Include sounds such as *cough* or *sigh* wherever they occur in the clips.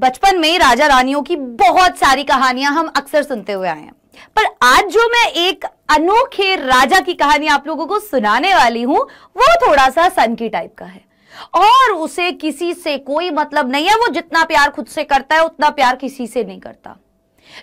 बचपन में राजा रानियों की बहुत सारी कहानियां हम अक्सर सुनते हुए आए हैं पर आज जो मैं एक अनोखे राजा की कहानी आप लोगों को सुनाने वाली हूं वो थोड़ा सा सन की टाइप का है और उसे किसी से कोई मतलब नहीं है वो जितना प्यार खुद से करता है उतना प्यार किसी से नहीं करता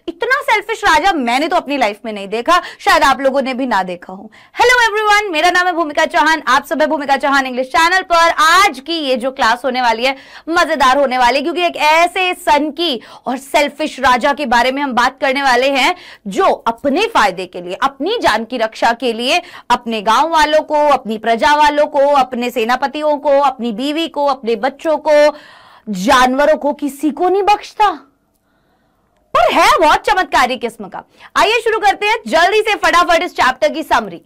इतना सेल्फिश राजा मैंने तो अपनी लाइफ में नहीं देखा शायद आप लोगों ने भी ना देखा हो हेलो एवरीवन मेरा नाम है भूमिका चौहान आप सब है भूमिका चौहान इंग्लिश चैनल पर आज की ये जो क्लास होने वाली है मजेदार होने वाली क्योंकि एक ऐसे सन की और सेल्फिश राजा के बारे में हम बात करने वाले हैं जो अपने फायदे के लिए अपनी जान की रक्षा के लिए अपने गांव वालों को अपनी प्रजा वालों को अपने सेनापतियों को अपनी बीवी को अपने बच्चों को जानवरों को किसी को नहीं बख्शता पर है बहुत चमत्कारी किस्म का आइए शुरू करते हैं जल्दी से फटाफट इस चैप्टर की summary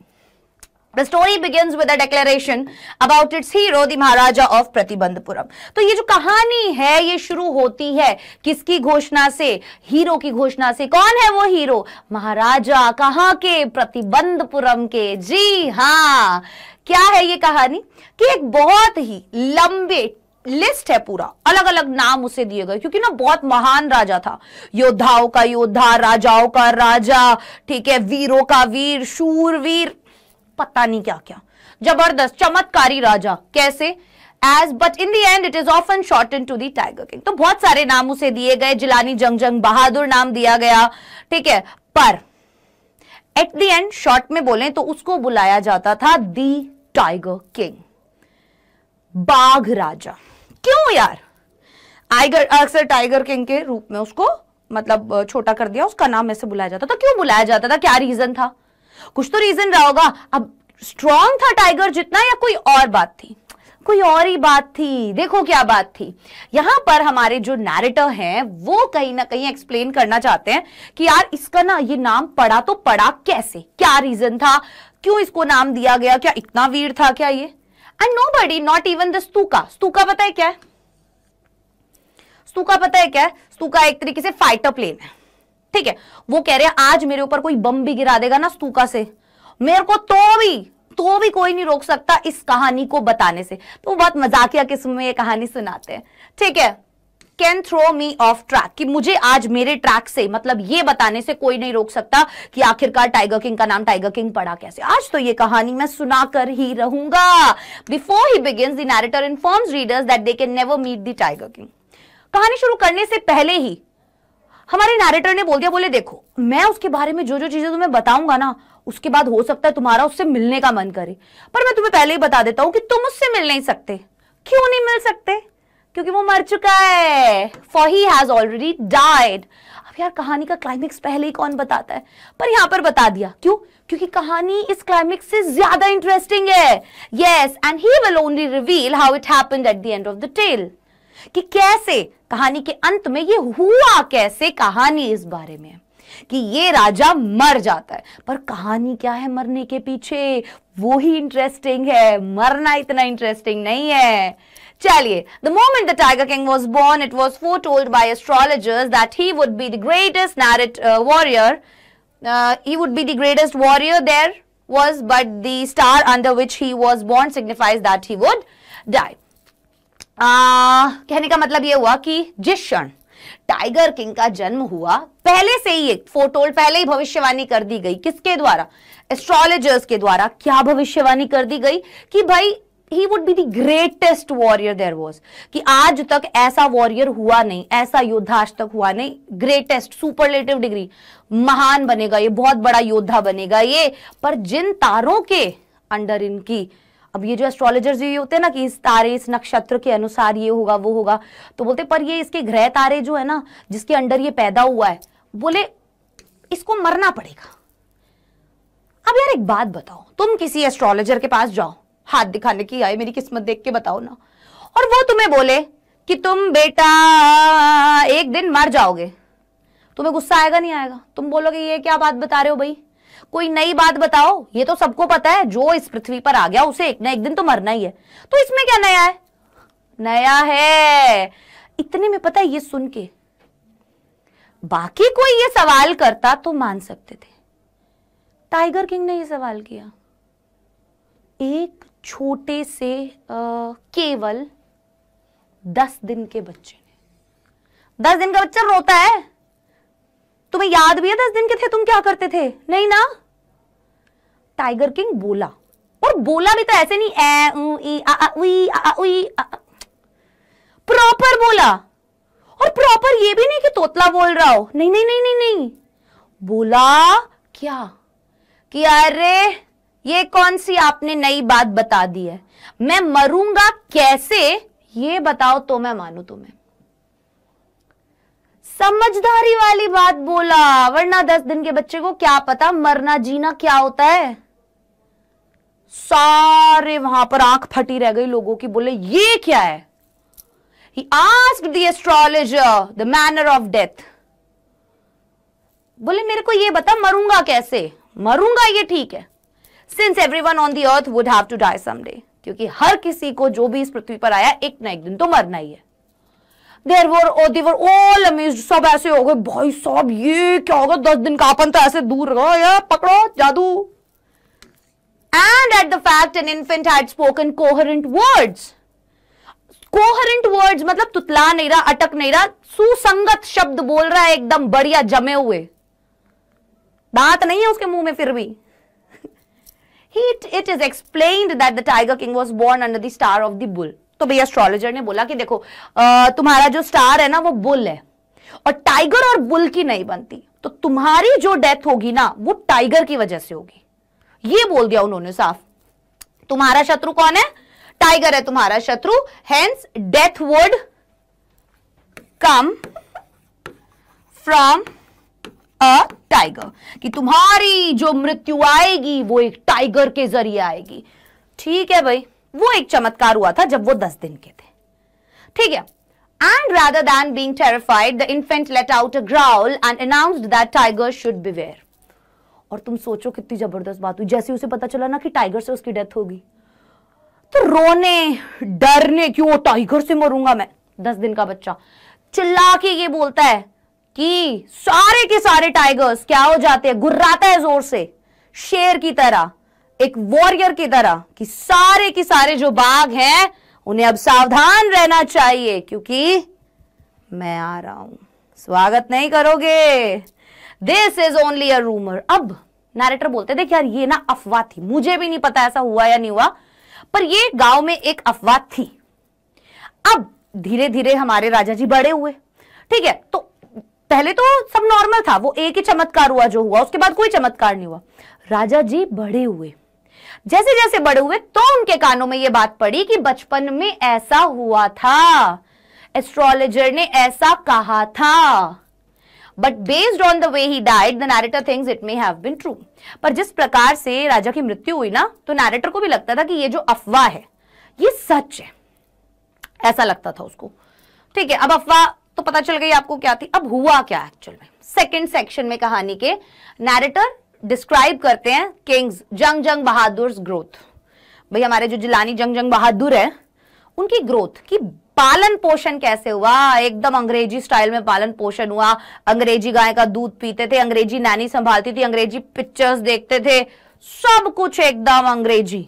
The story begins with a declaration about its hero, the Maharaja of Pratibandhapuram. तो ये जो कहानी है ये शुरू होती है किसकी घोषणा से हीरो की घोषणा से कौन है वो हीरो महाराजा कहाँ के प्रतिबंधपुरम के जी हाँ क्या है ये कहानी कि एक बहुत ही लंबे लिस्ट है पूरा अलग अलग नाम उसे दिए गए क्योंकि ना बहुत महान राजा था योद्धाओं का योद्धा राजाओं का राजा ठीक है वीरों का वीर शूरवीर पता नहीं क्या क्या जबरदस्त चमत्कारी राजा कैसे as but in the end it is often short in to the tiger king तो बहुत सारे नाम उसे दिए गए जिलानी जंग जंग बहादुर नाम दिया गया ठीक है पर एट दी एंड शॉर्ट में बोले तो उसको बुलाया जाता था दी टाइगर किंग बाघ राजा क्यों यार आइगर अक्सर टाइगर किंग के रूप में उसको मतलब छोटा कर दिया उसका नाम ऐसे बुलाया जाता था क्यों बुलाया जाता था क्या रीजन था कुछ तो रीजन रहा होगा अब स्ट्रॉन्ग था टाइगर जितना या कोई और बात थी कोई और ही बात थी देखो क्या बात थी यहां पर हमारे जो नैरेटर हैं वो कहीं ना कहीं एक्सप्लेन करना चाहते हैं कि यार इसका ना ये नाम पड़ा तो पड़ा कैसे क्या रीजन था क्यों इसको नाम दिया गया क्या इतना वीर था क्या ये and nobody not even the स्तूका स्तूका पता है क्या स्तूका पता है क्या स्तूका एक तरीके से फाइटर प्लेन है ठीक है वो कह रहे हैं आज मेरे ऊपर कोई बम भी गिरा देगा ना स्तूका से मेरे को तो भी तो भी कोई नहीं रोक सकता इस कहानी को बताने से तो बहुत मजाकिया किस्म में ये कहानी सुनाते हैं ठीक है can throw me off track कि मुझे आज मेरे ट्रैक से मतलब ये बताने से कोई नहीं रोक सकता कि आखिरकार टाइगर किंग का नाम टाइगर किंग पड़ा कैसे आज तो ये कहानी मैं सुनाकर ही रहूंगा before he begin the narrator readers that they can never meet the tiger king कहानी शुरू करने से पहले ही हमारे नैरेटर ने बोल दिया बोले देखो मैं उसके बारे में जो जो चीजें तुम्हें बताऊंगा ना उसके बाद हो सकता है तुम्हारा उससे मिलने का मन करे पर मैं तुम्हें पहले ही बता देता हूं कि तुम उससे मिल नहीं सकते क्यों नहीं मिल सकते क्योंकि वो मर चुका है for he has already died अब यार कहानी का क्लाइमेक्स पहले ही कौन बताता है पर यहां पर बता दिया क्यों क्योंकि कहानी इस क्लाइमेक्स से ज्यादा इंटरेस्टिंग है yes and he will only reveal how it happened at the end of the tale कि कैसे कहानी के अंत में ये हुआ कैसे कहानी इस बारे में कि ये राजा मर जाता है पर कहानी क्या है मरने के पीछे वो ही इंटरेस्टिंग है मरना इतना इंटरेस्टिंग नहीं है चलिए the moment the tiger king was born it was foretold by astrologers that he would be the greatest नैरिट warrior he would be the greatest warrior there was but the star under which he was born signifies that he would die कहने का मतलब यह हुआ कि जिस क्षण tiger king का जन्म हुआ पहले से ही एक फोटोल पहले ही भविष्यवाणी कर दी गई किसके द्वारा एस्ट्रोलॉजर्स के द्वारा क्या भविष्यवाणी कर दी गई कि भाई he would be the greatest warrior there was कि आज तक ऐसा वॉरियर हुआ नहीं ऐसा योद्धा आज तक हुआ नहीं ग्रेटेस्ट सुपरलेटिव डिग्री महान बनेगा ये बहुत बड़ा योद्धा बनेगा ये पर जिन तारों के अंडर इनकी अब ये जो एस्ट्रोलॉजर्स ये होते हैं ना कि इस तारे इस नक्षत्र के अनुसार ये होगा वो होगा तो बोलते पर ये इसके ग्रह तारे जो है ना जिसके अंडर ये पैदा हुआ है बोले इसको मरना पड़ेगा अब यार एक बात बताओ तुम किसी एस्ट्रोलॉजर के पास जाओ हाथ दिखाने की आई मेरी किस्मत देख के बताओ ना और वो तुम्हें बोले कि तुम बेटा एक दिन मर जाओगे तुम्हें गुस्सा आएगा नहीं आएगा तुम बोलोगे ये क्या बात बता रहे हो भाई कोई नई बात बताओ ये तो सबको पता है जो इस पृथ्वी पर आ गया उसे एक ना एक दिन तो मरना ही है तो इसमें क्या नया है नया है इतने में पता है ये सुन के बाकी कोई ये सवाल करता तो मान सकते थे टाइगर किंग ने ये सवाल किया एक छोटे से आ, केवल दस दिन के बच्चे ने दस दिन का बच्चा रोता है तुम्हें याद भी है दस दिन के थे तुम क्या करते थे नहीं ना टाइगर किंग बोला और बोला भी तो ऐसे नहीं ए प्रॉपर बोला और प्रॉपर ये भी नहीं कि तोतला बोल रहा हो नहीं नहीं नहीं नहीं नहीं बोला क्या कि अरे ये कौन सी आपने नई बात बता दी है मैं मरूंगा कैसे ये बताओ तो मैं मानू तुम्हें समझदारी वाली बात बोला वरना दस दिन के बच्चे को क्या पता मरना जीना क्या होता है सारे वहां पर आंख फटी रह गई लोगों की बोले ये क्या है he ask the astrologer the manner of death बोले मेरे को ये बता मरूंगा कैसे मरूंगा ये ठीक है since everyone on the earth would have to die someday क्योंकि हर किसी को जो भी इस पृथ्वी पर आया एक ना एक दिन तो मरना ही है देर वर देवर ऑल अमेज सब ऐसे हो गए भाई सब ये क्या होगा दस दिन का अपन तो ऐसे दूर रहो या पकड़ो जादू and at the fact an infant had spoken coherent words coherent words मतलब तुतला नहीं रहा अटक नहीं रहा सुसंगत शब्द बोल रहा है एकदम बढ़िया जमे हुए बात नहीं है उसके मुंह में फिर भी he it is explain that the tiger king was born under the star of the bull तो भैया एस्ट्रोलॉजर ने बोला कि देखो तुम्हारा जो स्टार है ना वो बुल है और टाइगर और बुल की नहीं बनती तो तुम्हारी जो डेथ होगी ना वो टाइगर की वजह से होगी ये बोल दिया उन्होंने साफ तुम्हारा शत्रु कौन है टाइगर है तुम्हारा शत्रु hence death would come from a tiger कि तुम्हारी जो मृत्यु आएगी वो एक टाइगर के जरिए आएगी ठीक है भाई वो एक चमत्कार हुआ था जब वो दस दिन के थे ठीक है And rather than being terrified, the infant let out a growl and announced that tiger should beware. और तुम सोचो कितनी जबरदस्त बात हुई जैसे उसे पता चला ना कि टाइगर से उसकी डेथ होगी तो रोने डरने क्यों टाइगर से मरूंगा मैं दस दिन का बच्चा चिल्ला के ये बोलता है कि सारे के सारे टाइगर्स क्या हो जाते हैं गुर्राता है जोर से शेर की तरह एक वॉरियर की तरह कि सारे के सारे जो बाघ हैं उन्हें अब सावधान रहना चाहिए क्योंकि मैं आ रहा हूं स्वागत नहीं करोगे this is only a rumour अब नैरेटर बोलते थे यार ये ना अफवाह थी मुझे भी नहीं पता ऐसा हुआ या नहीं हुआ पर ये गांव में एक अफवाह थी अब धीरे धीरे हमारे राजा जी बड़े हुए ठीक है तो पहले तो सब नॉर्मल था वो एक ही चमत्कार हुआ जो हुआ उसके बाद कोई चमत्कार नहीं हुआ राजा जी बड़े हुए जैसे जैसे बड़े हुए तो उनके कानों में ये बात पड़ी कि बचपन में ऐसा हुआ था एस्ट्रोलॉजर ने ऐसा कहा था but based on the way he died the narrator thinks it may have been true पर जिस प्रकार से राजा की मृत्यु हुई ना तो नैरेटर को भी लगता था कि ये जो अफवाह है ये सच है ऐसा लगता था उसको ठीक है अब अफवाह तो पता चल गई आपको क्या थी अब हुआ क्या एक्चुअल में सेकेंड सेक्शन में कहानी के नैरेटर डिस्क्राइब करते हैं किंग्स जंग जंग बहादुर ग्रोथ भाई हमारे जो जिलानी जंग जंग बहादुर है उनकी ग्रोथ की पालन पोषण कैसे हुआ एकदम अंग्रेजी स्टाइल में पालन पोषण हुआ अंग्रेजी गाय का दूध पीते थे अंग्रेजी नैनी संभालती थी अंग्रेजी पिक्चर्स देखते थे सब कुछ एकदम अंग्रेजी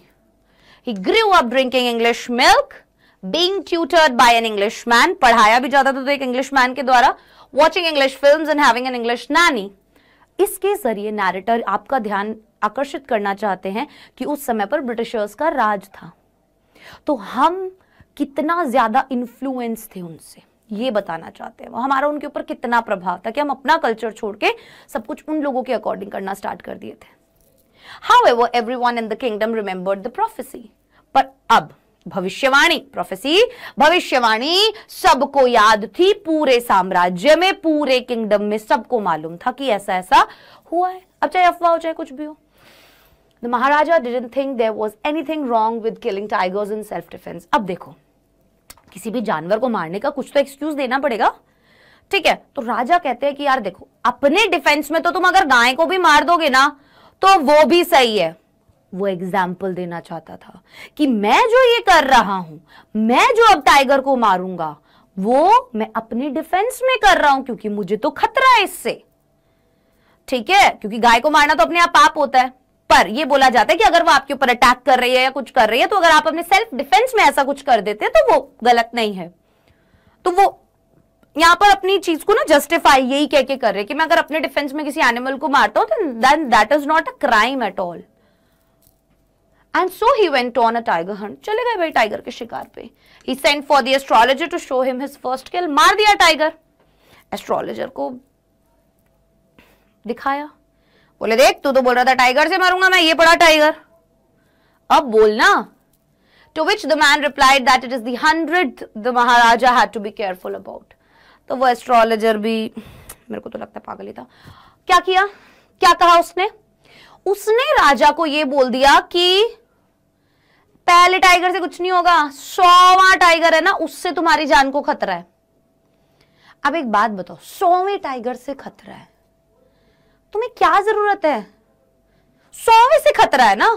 he grew up drinking English milk being tutored by an Englishman पढ़ाया भी जाता था तो एक इंग्लिश मैन के द्वारा watching English film and having an English nanny इसके जरिए नैरेटर आपका ध्यान आकर्षित करना चाहते हैं कि उस समय पर ब्रिटिशर्स का राज था तो हम कितना ज्यादा इन्फ्लुएंस थे उनसे ये बताना चाहते हैं वो हमारा उनके ऊपर कितना प्रभाव था कि हम अपना कल्चर छोड़ के सब कुछ उन लोगों के अकॉर्डिंग करना स्टार्ट कर दिए थे however everyone in the kingdom remembered the prophecy पर अब भविष्यवाणी प्रोफेसी भविष्यवाणी सबको याद थी पूरे साम्राज्य में पूरे किंगडम में सबको मालूम था कि ऐसा ऐसा हुआ है अब चाहे अफवाह हो चाहे कुछ भी हो the maharaja didn't think there was anything wrong with killing tigers in self defence अब देखो किसी भी जानवर को मारने का कुछ तो एक्सक्यूज देना पड़ेगा ठीक है तो राजा कहते हैं कि यार देखो अपने डिफेंस में तो तुम अगर गाय को भी मार दोगे ना तो वो भी सही है वो एग्जाम्पल देना चाहता था कि मैं जो ये कर रहा हूं मैं जो अब टाइगर को मारूंगा वो मैं अपने डिफेंस में कर रहा हूं क्योंकि मुझे तो खतरा है इससे ठीक है क्योंकि गाय को मारना तो अपने आप पाप होता है पर यह बोला जाता है कि अगर वो आपके ऊपर अटैक कर रही है या कुछ कर रही है तो अगर आप अपने सेल्फ डिफेंस में ऐसा कुछ कर देते हैं तो वो गलत नहीं है तो वो यहां पर अपनी चीज को ना जस्टिफाई यही कह के कर रहे कि मैं अगर अपने डिफेंस में किसी एनिमल को मारता हूं तो then that is not a crime at all and so he went on a tiger hunt चले गए भाई टाइगर के शिकार पे he sent for the astrologer to show him his first kill मार दिया टाइगर एस्ट्रोलॉजर को दिखाया बोले देख तू तो बोल रहा था टाइगर से मारूंगा मैं ये पड़ा टाइगर अब बोलना to which the man replied that it is hundredth the maharaja had to be careful about तो वो एस्ट्रोलॉजर भी मेरे को तो लगता है पागल ही था क्या किया क्या कहा उसने उसने राजा को ये बोल दिया कि पहले टाइगर से कुछ नहीं होगा सौवा टाइगर है ना उससे तुम्हारी जान को खतरा है अब एक बात बताओ सौवे टाइगर से खतरा है तुम्हें क्या जरूरत है सौवे से खतरा है ना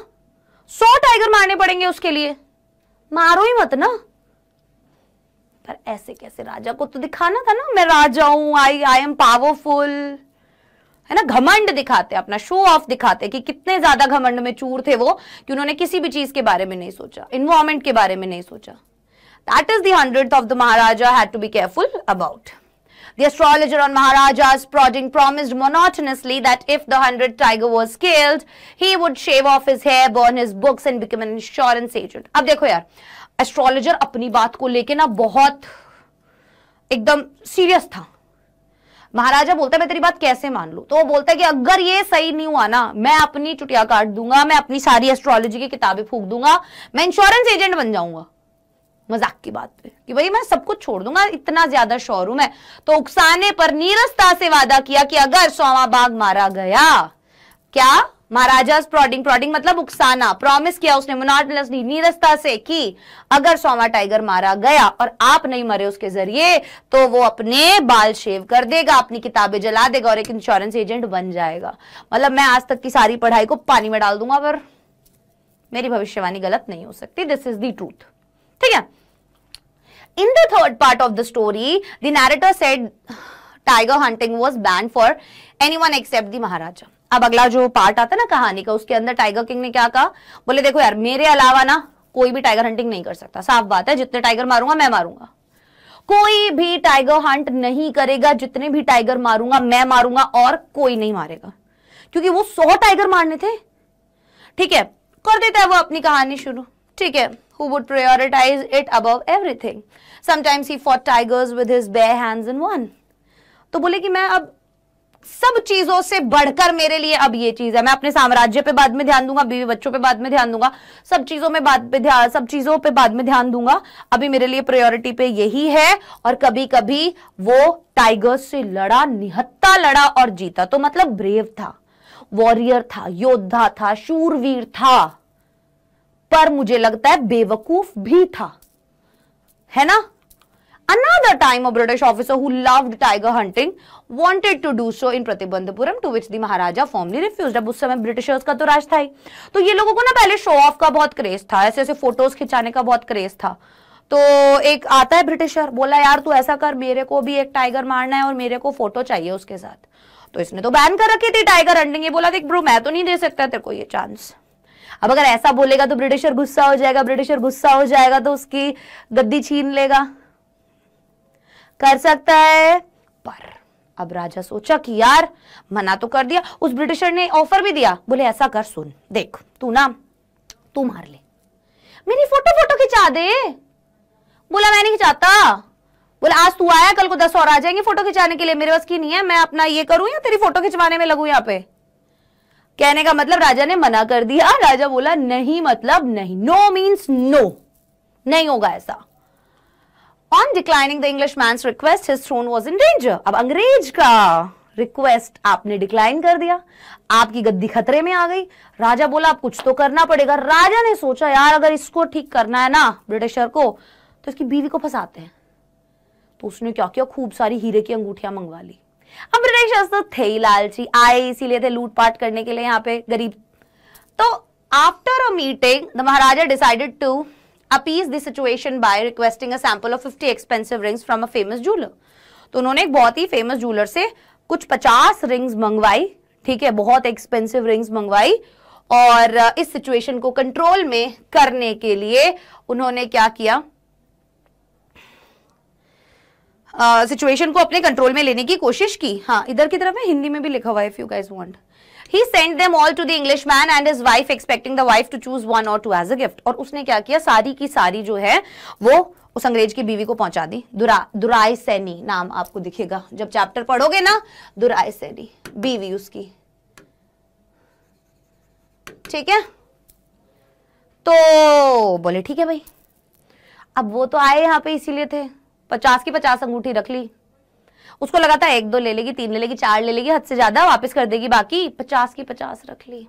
सौ टाइगर मारने पड़ेंगे उसके लिए मारो ही मत ना पर ऐसे कैसे राजा को तो दिखाना था ना मैं राजा हूं आई आई एम पावरफुल है ना घमंड दिखाते अपना शो ऑफ दिखाते कि कितने ज्यादा घमंड में चूर थे वो कि उन्होंने किसी भी चीज के बारे में नहीं सोचा इन्वायरमेंट के बारे में नहीं सोचा that is hundredth of the maharaja had to be careful about The astrologer on Maharaja's prodding promised monotonously that if the hundred tiger was killed, he would shave off his hair, burn his books and become an insurance agent. अब देखो यार astrologer अपनी बात को लेके ना बहुत एकदम serious था महाराजा बोलता है मैं तेरी बात कैसे मान लू तो वो बोलता है कि अगर ये सही नहीं हुआ ना मैं अपनी चुटिया काट दूंगा मैं अपनी सारी एस्ट्रोलॉजी की किताबें फूक दूंगा मैं इंश्योरेंस एजेंट बन जाऊंगा मजाक की बात पे कि भाई मैं सब कुछ छोड़ दूंगा इतना ज्यादा शोर हूं मैं तो उकसाने पर नीरसता से वादा किया कि अगर सोमा बाग मारा गया क्या महाराजा प्रॉडिंग प्रॉडिंग मतलब उकसाना प्रॉमिस किया उसने मुनाट नीरसता से कि अगर सोमा टाइगर मारा गया और आप नहीं मरे उसके जरिए तो वो अपने बाल शेव कर देगा अपनी किताबें जला देगा और एक इंश्योरेंस एजेंट बन जाएगा मतलब मैं आज तक की सारी पढ़ाई को पानी में डाल दूंगा पर मेरी भविष्यवाणी गलत नहीं हो सकती दिस इज दी ट्रूथ ठीक है in the third part of the story narrator narrator tiger hunting was banned for anyone except the maharaja अब अगला जो पार्ट आता है ना कहानी का उसके अंदर टाइगर किंग ने क्या कहा बोले देखो यार मेरे अलावा ना कोई भी टाइगर हंटिंग नहीं कर सकता साफ बात है जितने टाइगर मारूंगा मैं मारूंगा कोई भी टाइगर हंट नहीं करेगा जितने भी टाइगर मारूंगा मैं मारूंगा और कोई नहीं मारेगा क्योंकि वो सौ टाइगर मारने थे ठीक है कर देता है वो अपनी कहानी शुरू ठीक है who would prioritise it above everything sometimes he fought tigers with his bare hands in one तो बोले कि मैं अब सब चीजों से बढ़कर मेरे लिए अब ये चीज है मैं अपने साम्राज्य पे बाद में ध्यान दूंगा बीवी बच्चों पे बाद में ध्यान दूंगा सब चीजों में बाद पे ध्यान सब चीजों पे बाद में ध्यान दूंगा अभी मेरे लिए प्रायोरिटी पे यही है और कभी कभी वो टाइगर से लड़ा निहत्ता लड़ा और जीता तो मतलब ब्रेव था वॉरियर था योद्धा था शूरवीर था पर मुझे लगता है बेवकूफ भी था है ना Another time a British officer who loved tiger hunting wanted to do so in Pratibandhapuram to which the Maharaja firmly refused. ab us samay britishers ka to raj tha hi to ye logo ko na pehle show off ka bahut craze tha aise aise photos khichane ka bahut craze tha तो एक आता है britisher बोला यार तू ऐसा कर मेरे को भी एक टाइगर मारना है और मेरे को फोटो चाहिए उसके साथ तो इसने तो बैन कर रखी थी टाइगर हंडिंग बोला देख ब्रो मैं तो नहीं दे सकता तेरे को ये चांस अब अगर ऐसा बोलेगा तो ब्रिटिशर गुस्सा हो जाएगा ब्रिटिशर गुस्सा हो जाएगा तो उसकी गद्दी छीन लेगा कर सकता है पर अब राजा सोचा कि यार मना तो कर दिया उस ब्रिटिशर ने ऑफर भी दिया बोले ऐसा कर सुन देख तू ना तू मार ले मेरी फोटो फोटो खिंचा दे बोला मैं नहीं खिंचाता बोला आज तू आया कल को दस और आ जाएंगे फोटो खिंचाने के लिए मेरे बस की नहीं है मैं अपना ये करूं या तेरी फोटो खिंचवाने में लगू यहाँ पे कहने का मतलब राजा ने मना कर दिया राजा बोला नहीं मतलब नहीं नो मीन्स नो नहीं होगा ऐसा on declining the English man request his throne was in danger अब अंग्रेज का रिक्वेस्ट आपने डिक्लाइन कर दिया आपकी गद्दी खतरे में आ गई राजा बोला आप कुछ तो करना पड़ेगा राजा ने सोचा यार अगर इसको ठीक करना है ना ब्रिटिशर को तो इसकी बीवी को फंसाते हैं तो उसने क्या किया खूब सारी हीरे की अंगूठियां मंगवा ली अब ब्रिटिशर्स तो थे ही लालची आए इसीलिए थे लूटपाट करने के लिए यहाँ पे गरीब तो after a meeting the maharaja decided to appease this situation by requesting a sample of 50 expensive rings from a famous jeweller तो उन्होंने एक बहुत ही फेमस जूलर से कुछ 50 रिंग्स मंगवाई ठीक है बहुत एक्सपेंसिव रिंग्स मंगवाई और इस सिचुएशन को कंट्रोल में करने के लिए उन्होंने क्या किया सिचुएशन uh, को अपने कंट्रोल में लेने की कोशिश की हाँ इधर की तरफ है हिंदी में भी लिखा हुआ है if you guys want he sent them all to the Englishman and his wife expecting the wife to choose one or two as a gift और उसने क्या किया सारी की सारी जो है वो उस अंग्रेज की बीवी को पहुंचा दी दुरा दुराय सैनी नाम आपको दिखेगा जब चैप्टर पढ़ोगे ना दुराय सैनी बीवी उसकी ठीक है तो बोले ठीक है भाई अब वो तो आए यहां पे इसीलिए थे पचास की पचास अंगूठी रख ली उसको लगा था एक दो ले लेगी तीन ले लेगी चार ले लेगी हद से ज्यादा वापस कर देगी बाकी पचास की पचास रख ली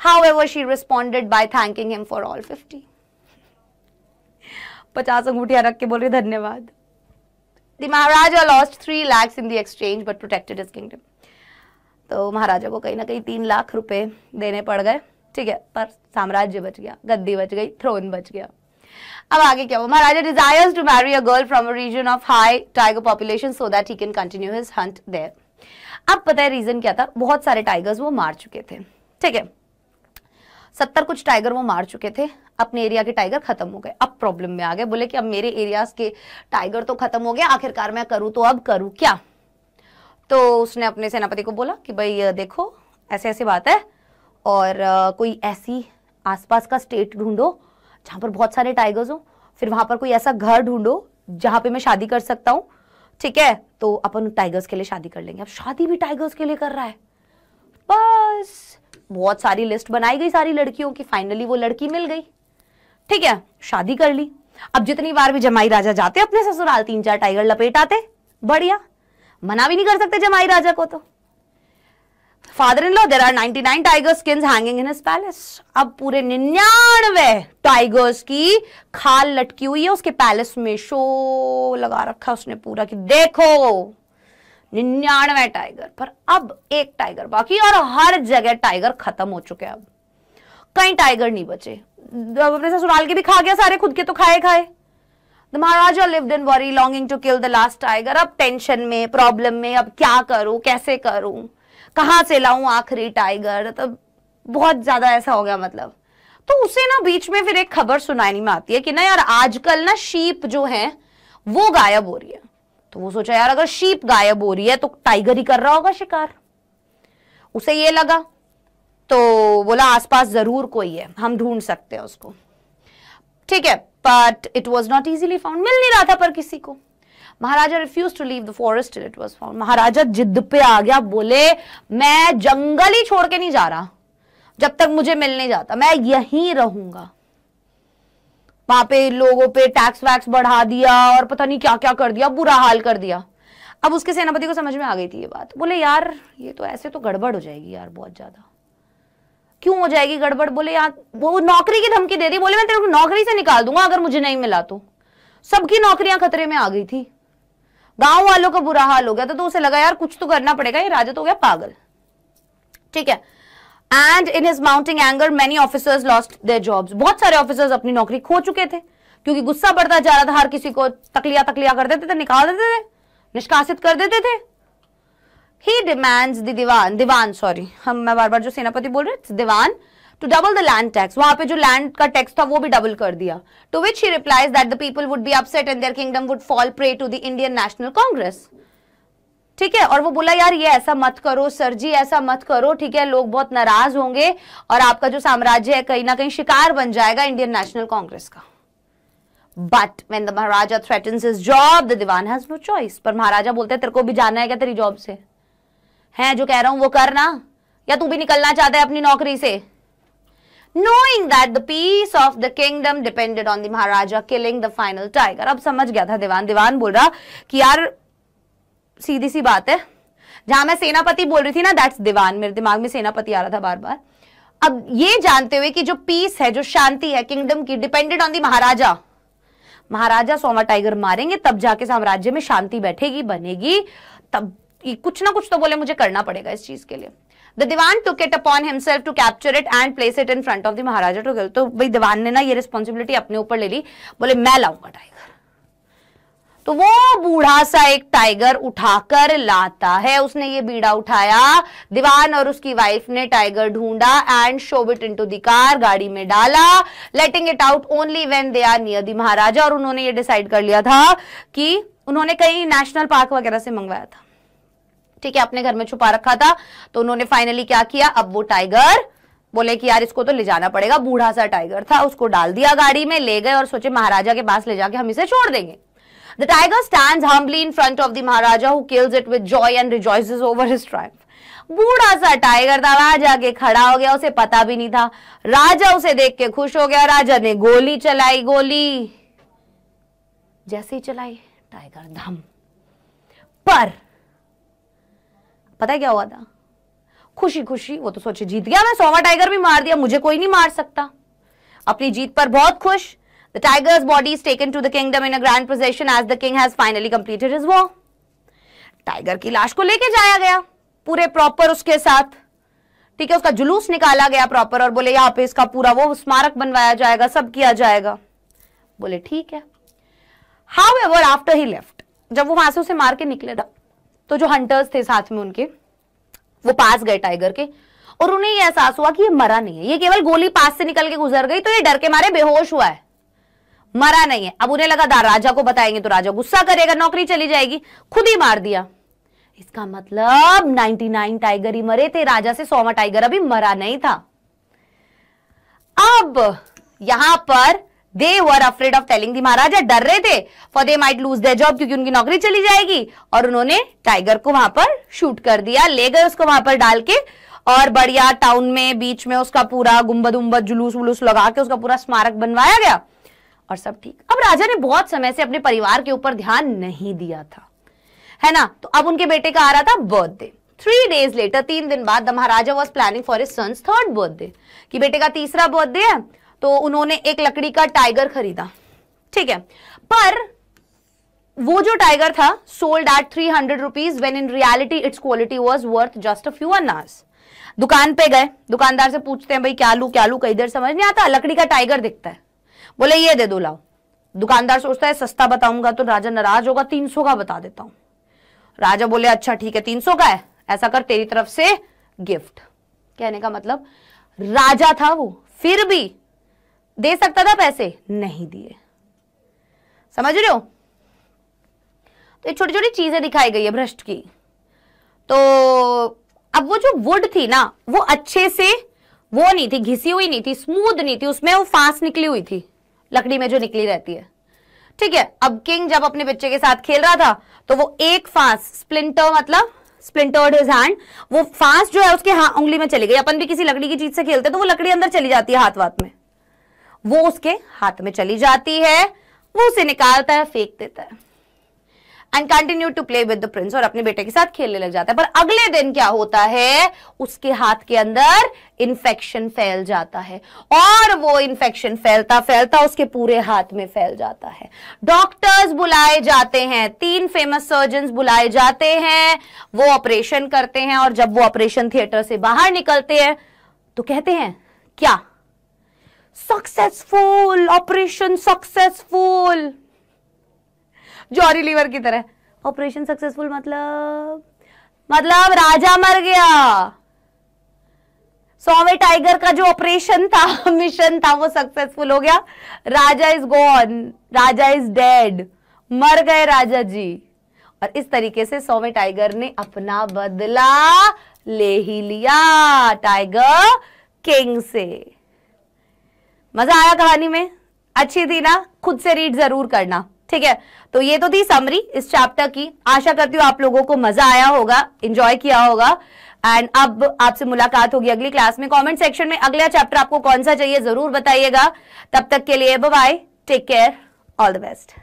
however she responded by thanking him for all fifty पचास अंगूठिया रख के बोल रही धन्यवाद the maharaja lost three lakhs in the exchange but protected his kingdom तो महाराजा को कहीं ना कहीं तीन लाख रुपए देने पड़ गए ठीक है पर साम्राज्य बच गया गद्दी बच गई थ्रोन बच गया अब आगे क्या हुआ maharaja desires to marry a girl from a region of high tiger population so that he can continue his hunt there अब पता है रीजन क्या था बहुत सारे टाइगर्स वो मार चुके थे ठीक है सत्तर कुछ टाइगर वो मार चुके थे अपने एरिया के टाइगर खत्म हो गए अब प्रॉब्लम में आ गए बोले कि अब मेरे एरियाज के टाइगर तो खत्म हो गया आखिरकार मैं करूं तो अब करूं क्या तो उसने अपने सेनापति को बोला कि भाई देखो ऐसे ऐसे बात है और कोई ऐसी आसपास का स्टेट ढूंढो जहां पर बहुत सारे टाइगर्स हो फिर वहां पर कोई ऐसा घर ढूंढो जहां पे मैं शादी कर सकता हूँ ठीक है तो अपन टाइगर्स के लिए शादी कर लेंगे अब शादी भी टाइगर्स के लिए कर रहा है बस बहुत सारी लिस्ट बनाई गई सारी लड़कियों की फाइनली वो लड़की मिल गई ठीक है शादी कर ली अब जितनी बार भी जमाई राजा जाते अपने ससुराल तीन चार टाइगर लपेट आते बढ़िया मना भी नहीं कर सकते जमाई राजा को तो father in law there are 99 tiger skin hanging in his palace अब पूरे निन्यानवे टाइगर्स की खाल लटकी हुई है उसके पैलेस में शो लगा रखा उसने पूरा कि देखो निन्यानवे टाइगर पर अब एक टाइगर बाकी और हर जगह टाइगर खत्म हो चुके हैं अब कहीं टाइगर नहीं बचे अपने ससुराल के भी खा गया सारे खुद के तो खाए खाए the maharaja lived in worry longing to kill the last tiger अब टेंशन में प्रॉब्लम में अब क्या करूं कैसे करूं कहाँ से लाऊं आखिरी टाइगर तो बहुत ज्यादा ऐसा हो गया मतलब तो उसे ना बीच में फिर एक खबर सुनाई में आती है कि ना यार आजकल ना शीप जो है वो गायब हो रही है तो वो सोचा यार अगर शीप गायब हो रही है तो टाइगर ही कर रहा होगा शिकार उसे ये लगा तो बोला आसपास जरूर कोई है हम ढूंढ सकते हैं उसको ठीक है but it was not easily found मिल नहीं रहा था पर किसी को maharaja refuse to leave the forest it was found महाराजा जिद पे आ गया बोले मैं जंगल ही छोड़ के नहीं जा रहा जब तक मुझे मिल नहीं जाता मैं यहीं रहूंगा वहां पे लोगों पे टैक्स वैक्स बढ़ा दिया और पता नहीं क्या क्या कर दिया बुरा हाल कर दिया अब उसके सेनापति को समझ में आ गई थी ये बात बोले यार ये तो ऐसे तो गड़बड़ हो जाएगी यार बहुत ज्यादा क्यों हो जाएगी गड़बड़ बोले यार वो नौकरी की धमकी दे दी बोले मैं तेरे को नौकरी से निकाल दूंगा अगर मुझे नहीं मिला तो सबकी नौकरियां खतरे में आ गई थी गांव वालों का बुरा हाल हो गया था तो उसे लगा यार कुछ तो करना पड़ेगा ये राजा तो हो गया पागल ठीक है and in his mounting anger many officers lost their jobs बहुत सारे ऑफिसर्स अपनी नौकरी खो चुके थे क्योंकि गुस्सा बढ़ता जा रहा था हर किसी को तकलिया तकलिया कर देते थे निकाल देते थे निष्कासित कर देते थे ही डिमांड्स दीवान दीवान सॉरी हम मैं बार बार जो सेनापति बोल रहे dewan to double the land tax वहां पे जो लैंड का टैक्स था वो भी डबल कर दिया to which he replies that the people would be upset and their kingdom would fall prey to the Indian National Congress ठीक है और वो बोला यार ये ऐसा मत करो सर जी ऐसा मत करो ठीक है लोग बहुत नाराज होंगे और आपका जो साम्राज्य है कहीं ना कहीं शिकार बन जाएगा इंडियन नेशनल कांग्रेस का but when the maharaja threat his job the dewan has no choice पर महाराजा बोलते हैं तेरे को भी जाना है क्या तेरी जॉब से है जो कह रहा हूं वो करना या तू भी निकलना चाहता है अपनी नौकरी से knowing that the peace of the kingdom depended on the Maharaja killing the final tiger. अब समझ गया था दीवान दीवान बोल रहा कि यार सीधी सी बात है जहां मैं सेनापति बोल रही थी ना दैट्स दीवान मेरे दिमाग में सेनापति आ रहा था बार बार अब ये जानते हुए कि जो पीस है जो शांति है किंगडम की डिपेंडेड ऑन दी महाराजा महाराजा सोमा टाइगर मारेंगे तब जाके साम्राज्य में शांति बैठेगी बनेगी तब कुछ ना कुछ तो बोले मुझे करना पड़ेगा इस चीज के लिए the dewan took it upon himself to capture it and place it in front of the maharaja टुगल तो भाई दीवान ने ना ये रिस्पॉन्सिबिलिटी अपने ऊपर ले ली बोले मैं लाऊंगा टाइगर तो वो बूढ़ा सा एक टाइगर उठाकर लाता है उसने ये बीड़ा उठाया दीवान और उसकी वाइफ ने टाइगर ढूंढा and shoved it into the car गाड़ी में डाला letting it out only when they are near the maharaja और उन्होंने ये डिसाइड कर लिया था कि उन्होंने कहीं नेशनल पार्क वगैरह से मंगवाया था ठीक है अपने घर में छुपा रखा था तो उन्होंने फाइनली क्या किया अब वो टाइगर बोले कि यार इसको तो ले जाना पड़ेगा बूढ़ा सा टाइगर था उसको डाल दिया गाड़ी में ले गए और सोचे महाराजा के पास ले जाके हम इसे छोड़ देंगे the tiger stand humbly in front of the maharaja who kills it with joy and rejoice over his triumph बूढ़ा सा टाइगर था राजा के खड़ा हो गया उसे पता भी नहीं था राजा उसे देख के खुश हो गया राजा ने गोली चलाई गोली जैसे ही चलाई टाइगर धम पर पता है क्या हुआ था खुशी खुशी वो तो सोचे जीत गया मैं सोमा टाइगर भी मार दिया मुझे कोई नहीं मार सकता अपनी जीत पर बहुत खुश the tiger's body is taken to the kingdom in a grand procession as the king has finally completed his वो टाइगर की लाश को लेके जाया गया पूरे प्रॉपर उसके साथ ठीक है उसका जुलूस निकाला गया प्रॉपर और बोले यहां पे इसका पूरा वो स्मारक बनवाया जाएगा सब किया जाएगा बोले ठीक है however after he left जब वो वहां से उसे मार के निकले था तो जो हंटर्स थे साथ में उनके वो पास गए टाइगर के और उन्हें यह एहसास हुआ कि ये मरा नहीं है ये केवल गोली पास से निकल के गुजर गई तो ये डर के मारे बेहोश हुआ है मरा नहीं है अब उन्हें लगा राजा को बताएंगे तो राजा गुस्सा करेगा नौकरी चली जाएगी खुद ही मार दिया इसका मतलब 99 टाइगर ही मरे थे राजा से सोवा टाइगर अभी मरा नहीं था अब यहां पर they were afraid of telling the Maharaja डर रहे थे for they might lose their job क्योंकि उनकी नौकरी चली जाएगी और उन्होंने टाइगर को वहां पर शूट कर दिया ले गए उसको वहां पर डाल के और बढ़िया टाउन में बीच में उसका पूरा गुम्बद उम्बद जुलूस वुलूस लगा के उसका पूरा स्मारक बनवाया गया और सब ठीक अब राजा ने बहुत समय से अपने परिवार के ऊपर ध्यान नहीं दिया था है ना तो अब उनके बेटे का आ रहा था बर्थडे थ्री डेज लेटर तीन दिन बाद the Maharaja was planning for his son's third birthday कि बेटे का तीसरा बर्थडे है तो उन्होंने एक लकड़ी का टाइगर खरीदा ठीक है पर वो जो टाइगर था sold at three hundred rupees when in reality its quality was worth just a few annas दुकान पे गए दुकानदार से पूछते हैं भाई क्या लू क्या लू कई देर समझ नहीं आता लकड़ी का टाइगर दिखता है बोले ये दे दो लाओ दुकानदार सोचता है सस्ता बताऊंगा तो राजा नाराज होगा तीन सौ का बता देता हूं राजा बोले अच्छा ठीक है तीन सौ का है ऐसा कर तेरी तरफ से गिफ्ट कहने का मतलब राजा था वो फिर भी दे सकता था पैसे नहीं दिए समझ रहे हो तो ये छोटी छोटी चीजें दिखाई गई है भ्रष्ट की तो अब वो जो वुड थी ना वो अच्छे से वो नहीं थी घिसी हुई नहीं थी स्मूद नहीं थी उसमें वो फांस निकली हुई थी लकड़ी में जो निकली रहती है ठीक है अब किंग जब अपने बच्चे के साथ खेल रहा था तो वो एक फांस स्प्लिंटर मतलब स्प्लिंटर्ड हिज हैंड वो फांस जो है उसके हाँ उंगली में चली गई अपन भी किसी लकड़ी की चीज से खेलते तो वो लकड़ी अंदर चली जाती है हाथ वाथ में वो उसके हाथ में चली जाती है वो उसे निकालता है फेंक देता है and continue to play with the prince और अपने बेटे के साथ खेलने लग जाता है पर अगले दिन क्या होता है उसके हाथ के अंदर इंफेक्शन फैल जाता है और वो इंफेक्शन फैलता फैलता उसके पूरे हाथ में फैल जाता है डॉक्टर्स बुलाए जाते हैं तीन फेमस सर्जन बुलाए जाते हैं वो ऑपरेशन करते हैं और जब वो ऑपरेशन थिएटर से बाहर निकलते हैं तो कहते हैं क्या सक्सेसफुल ऑपरेशन सक्सेसफुल जॉरी लीवर की तरह ऑपरेशन सक्सेसफुल मतलब मतलब राजा मर गया सोवे टाइगर का जो ऑपरेशन था मिशन *laughs* था वो सक्सेसफुल हो गया raja is gone raja is dead मर गए राजा जी और इस तरीके से सोवे टाइगर ने अपना बदला ले ही लिया टाइगर किंग से मजा आया कहानी में अच्छी थी ना खुद से रीड जरूर करना ठीक है तो ये तो थी समरी इस चैप्टर की आशा करती हूँ आप लोगों को मजा आया होगा इंजॉय किया होगा एंड अब आपसे मुलाकात होगी अगली क्लास में कमेंट सेक्शन में अगला चैप्टर आपको कौन सा चाहिए जरूर बताइएगा तब तक के लिए bye take care all the best